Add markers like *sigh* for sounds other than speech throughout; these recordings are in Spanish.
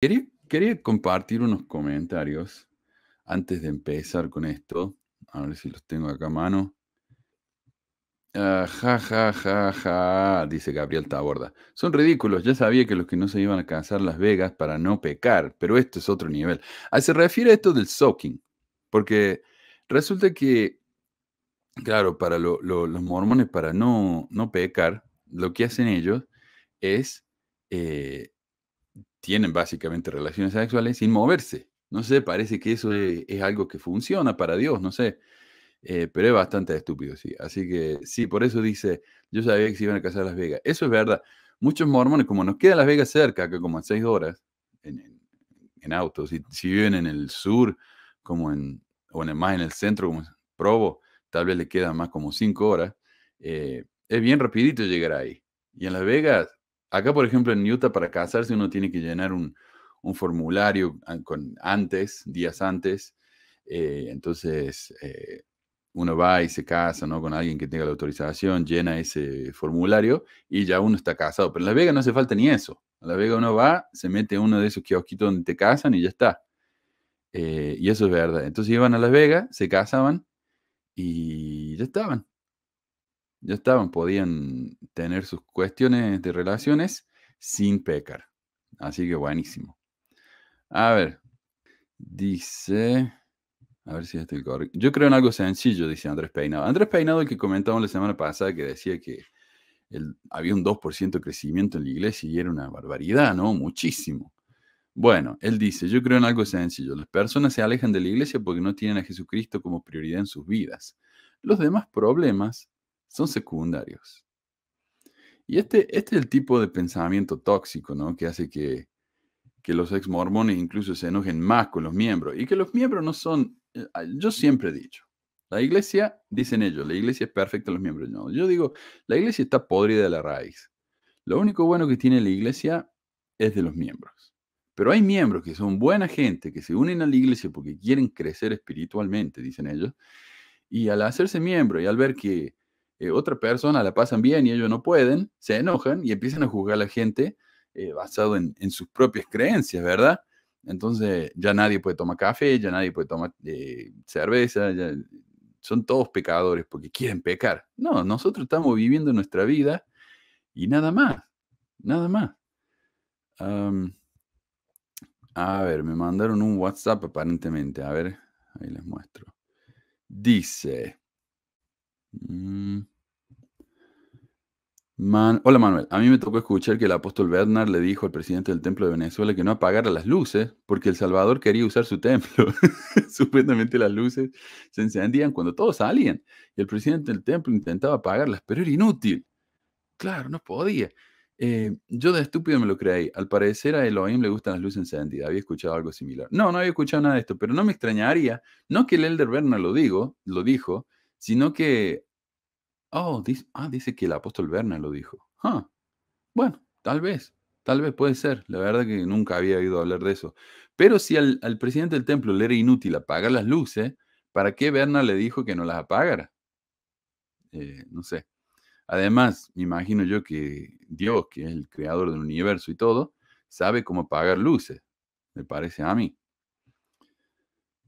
Quería, compartir unos comentarios antes de empezar con esto. A ver si los tengo acá a mano. Uh, ja, ja, ja, dice Gabriel Taborda. Son ridículos, ya sabía que los que no se iban a casar Las Vegas para no pecar, pero esto es otro nivel. Ah, se refiere a esto del soaking, porque resulta que, claro, para los mormones, para no, no pecar, lo que hacen ellos es eh, tienen básicamente relaciones sexuales sin moverse. No sé, parece que eso es, algo que funciona para Dios, no sé. Eh, pero es bastante estúpido, sí. Así que sí, por eso dice, yo sabía que se iban a casar a Las Vegas. Eso es verdad. Muchos mormones, como nos queda Las Vegas cerca, que como a seis horas en, en, auto, si, si, viven en el sur, como en, o en más en el centro, como en Provo, tal vez le queda más como cinco horas. Eh, es bien rapidito llegar ahí. Y en Las Vegas, Acá, por ejemplo, en Utah, para casarse uno tiene que llenar un, formulario ah, con antes, días antes. Eh, entonces, eh, uno va y se casa ¿no? con alguien que tenga la autorización, llena ese formulario y ya uno está casado. Pero en Las Vegas no hace falta ni eso. A Las Vegas uno va, se mete uno de esos kiosquitos donde te casan y ya está. Eh, y eso es verdad. Entonces iban a Las Vegas, se casaban y ya estaban ya estaban, podían tener sus cuestiones de relaciones sin pecar. Así que buenísimo. A ver, dice, a ver si estoy correcto. Yo creo en algo sencillo, dice Andrés Peinado. Andrés Peinado, el que comentamos la semana pasada, que decía que había un 2% de crecimiento en la iglesia y era una barbaridad, ¿no? Muchísimo. Bueno, él dice, yo creo en algo sencillo. Las personas se alejan de la iglesia porque no tienen a Jesucristo como prioridad en sus vidas. Los demás problemas son secundarios. Y este, este es el tipo de pensamiento tóxico, ¿no? Que hace que, que los ex mormones incluso se enojen más con los miembros y que los miembros no son, eh, yo siempre he dicho, la iglesia, dicen ellos, la iglesia es perfecta, los miembros no. Yo digo, la iglesia está podrida de la raíz. Lo único bueno que tiene la iglesia es de los miembros. Pero hay miembros que son buena gente, que se unen a la iglesia porque quieren crecer espiritualmente, dicen ellos, y al hacerse miembro y al ver que eh, otra persona la pasan bien y ellos no pueden, se enojan y empiezan a juzgar a la gente eh, basado en, sus propias creencias, ¿verdad? Entonces ya nadie puede tomar café, ya nadie puede tomar eh, cerveza, son todos pecadores porque quieren pecar. No, nosotros estamos viviendo nuestra vida y nada más, nada más. a ver, me mandaron un WhatsApp aparentemente, a ver, ahí les muestro. Dice, Mm. hola Manuel, a mí me tocó escuchar que el apóstol Bernard le dijo al presidente del templo de Venezuela que no apagara las luces porque El Salvador quería usar su templo. *laughs* Supuestamente las luces se encendían cuando todos salían y el presidente del templo intentaba apagarlas, pero era inútil. Claro, no podía. Eh, yo de estúpido me lo creí. Al parecer a Elohim le gustan las luces encendidas. Había escuchado algo similar. No, no había escuchado nada de esto, pero no me extrañaría, no que el elder Bernard lo, digo, lo dijo, sino que, oh, ah, dice, que el apóstol Berna lo dijo. Ah, bueno, tal vez, tal vez puede ser. La verdad que nunca había oído hablar de eso. Pero si al, presidente del templo le era inútil apagar las luces, ¿para qué Berna le dijo que no las apagara? Eh, no sé. Además, me imagino yo que Dios, que es el creador del universo y todo, sabe cómo apagar luces, me parece a mí.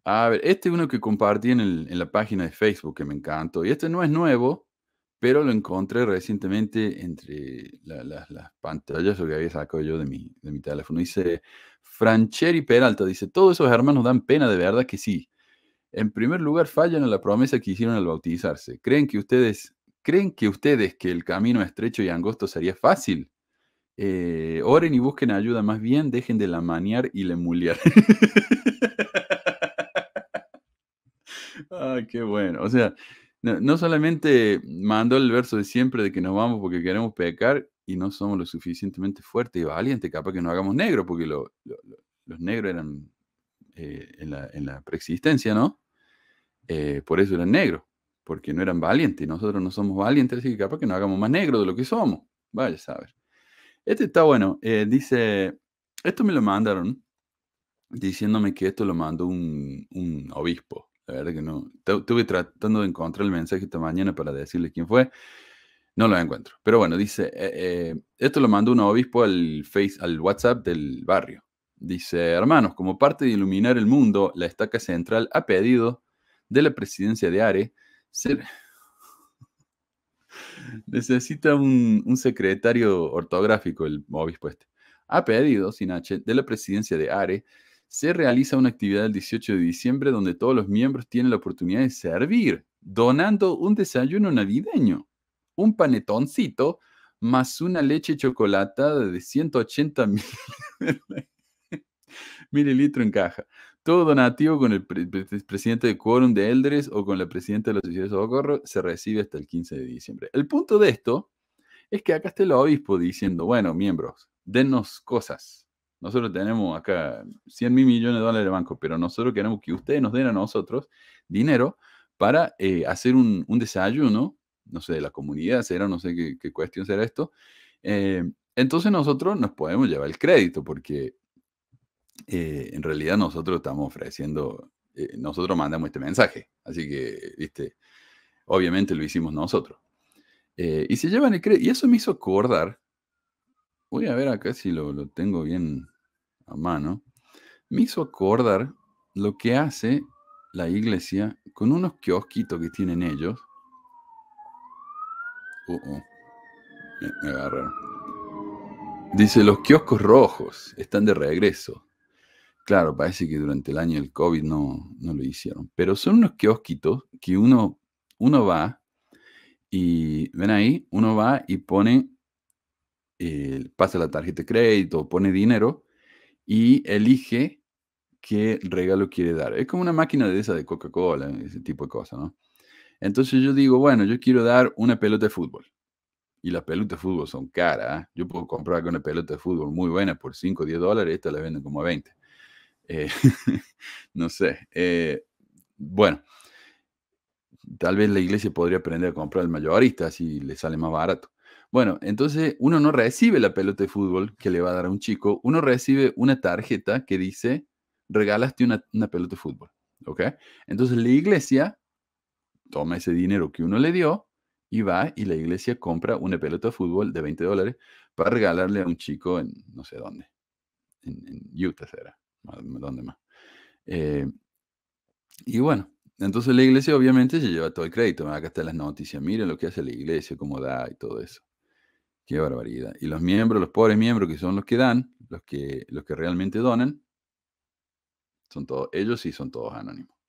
A ver, este es uno que compartí en, la página de Facebook que me encantó. Y este no es nuevo, pero lo encontré recientemente entre las pantallas que había sacado yo de mi, de mi teléfono. Dice Francheri Peralta, dice, todos esos hermanos dan pena de verdad que sí. En primer lugar, fallan en la promesa que hicieron al bautizarse. ¿Creen que ustedes, creen que ustedes que el camino estrecho y angosto sería fácil? Eh, oren y busquen ayuda, más bien dejen de la maniar y emular *laughs* Ah, qué bueno. O sea, no, solamente mandó el verso de siempre de que nos vamos porque queremos pecar y no somos lo suficientemente fuertes y valientes, capaz que no hagamos negro, porque los negros eran eh, en, la, preexistencia, ¿no? Eh, por eso eran negros, porque no eran valientes. Y Nosotros no somos valientes, así que capaz que no hagamos más negro de lo que somos. Vaya, a saber. Este está bueno. Eh, dice, esto me lo mandaron diciéndome que esto lo mandó un obispo la verdad que no. Estuve tratando de encontrar el mensaje esta mañana para decirle quién fue. No lo encuentro. Pero bueno, dice, eh, eh, esto lo mandó un obispo al, face, al WhatsApp del barrio. Dice, hermanos, como parte de iluminar el mundo, la estaca central ha pedido de la presidencia de Are *laughs* Necesita un, un, secretario ortográfico el obispo este. Ha pedido, sin H, de la presidencia de Are se realiza una actividad el 18 de diciembre donde todos los miembros tienen la oportunidad de servir, donando un desayuno navideño, un panetoncito, más una leche chocolatada de 180 mil... *laughs* mililitros en caja. Todo donativo con el presidente de Quórum de Eldres o con la presidenta de la Sociedad de Socorro se recibe hasta el 15 de diciembre. El punto de esto es que acá está el obispo diciendo, bueno, miembros, denos cosas, nosotros tenemos acá 100 mil millones de dólares de banco, pero nosotros queremos que ustedes nos den a nosotros dinero para eh, hacer un, desayuno, no sé, de la comunidad será, no sé qué, cuestión será esto. Eh, entonces nosotros nos podemos llevar el crédito porque eh, en realidad nosotros estamos ofreciendo, nosotros mandamos este mensaje. Así que, viste, obviamente lo hicimos nosotros. y se llevan el crédito. Y eso me hizo acordar Voy a ver acá si lo, tengo bien a mano. Me hizo acordar lo que hace la iglesia con unos kiosquitos que tienen ellos. Uh, uh. me, Dice, los kioscos rojos están de regreso. Claro, parece que durante el año del COVID no, no lo hicieron. Pero son unos kiosquitos que uno, uno va y, ven ahí, uno va y pone eh, pasa la tarjeta de crédito, pone dinero y elige qué regalo quiere dar. Es como una máquina de esa de Coca-Cola, ese tipo de cosas, ¿no? Entonces yo digo, bueno, yo quiero dar una pelota de fútbol. Y las pelotas de fútbol son caras. ¿eh? Yo puedo comprar una pelota de fútbol muy buena por 5 o 10 dólares, esta la venden como a 20. Eh, *laughs* no sé. bueno, tal vez la iglesia podría aprender a comprar el mayorista si le sale más barato. Bueno, entonces uno no recibe la pelota de fútbol que le va a dar a un chico, uno recibe una tarjeta que dice, regalaste una, pelota de fútbol, ¿ok? Entonces la iglesia toma ese dinero que uno le dio y va y la iglesia compra una pelota de fútbol de 20 dólares para regalarle a un chico en no sé dónde, en, Utah será, ¿dónde más? Eh, y bueno, entonces la iglesia obviamente se lleva todo el crédito. Acá están las noticias, miren lo que hace la iglesia, cómo da y todo eso. Qué barbaridad. Y los miembros, los pobres miembros que son los que dan, los que, los que realmente donan, son todos, ellos y son todos anónimos.